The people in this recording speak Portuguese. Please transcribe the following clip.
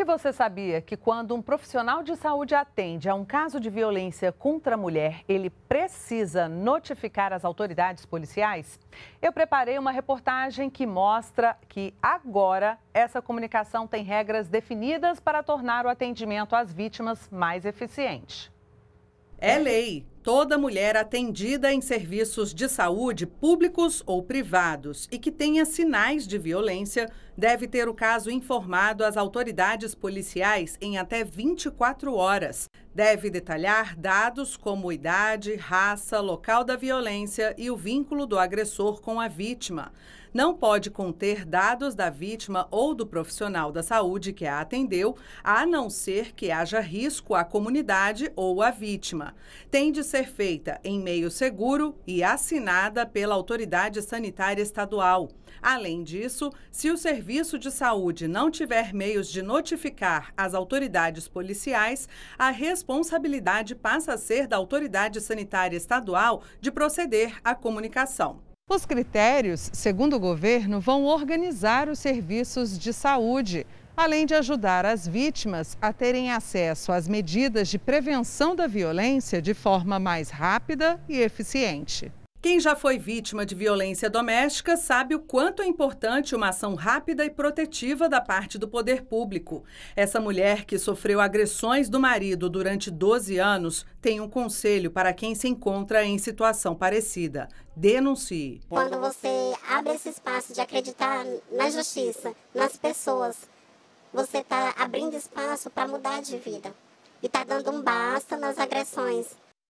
E você sabia que quando um profissional de saúde atende a um caso de violência contra a mulher, ele precisa notificar as autoridades policiais? Eu preparei uma reportagem que mostra que agora essa comunicação tem regras definidas para tornar o atendimento às vítimas mais eficiente. É lei. Toda mulher atendida em serviços de saúde públicos ou privados e que tenha sinais de violência deve ter o caso informado às autoridades policiais em até 24 horas. Deve detalhar dados como idade, raça, local da violência e o vínculo do agressor com a vítima não pode conter dados da vítima ou do profissional da saúde que a atendeu, a não ser que haja risco à comunidade ou à vítima. Tem de ser feita em meio seguro e assinada pela autoridade sanitária estadual. Além disso, se o serviço de saúde não tiver meios de notificar as autoridades policiais, a responsabilidade passa a ser da autoridade sanitária estadual de proceder à comunicação. Os critérios, segundo o governo, vão organizar os serviços de saúde, além de ajudar as vítimas a terem acesso às medidas de prevenção da violência de forma mais rápida e eficiente. Quem já foi vítima de violência doméstica sabe o quanto é importante uma ação rápida e protetiva da parte do poder público. Essa mulher que sofreu agressões do marido durante 12 anos tem um conselho para quem se encontra em situação parecida. Denuncie. Quando você abre esse espaço de acreditar na justiça, nas pessoas, você está abrindo espaço para mudar de vida e está dando um basta nas agressões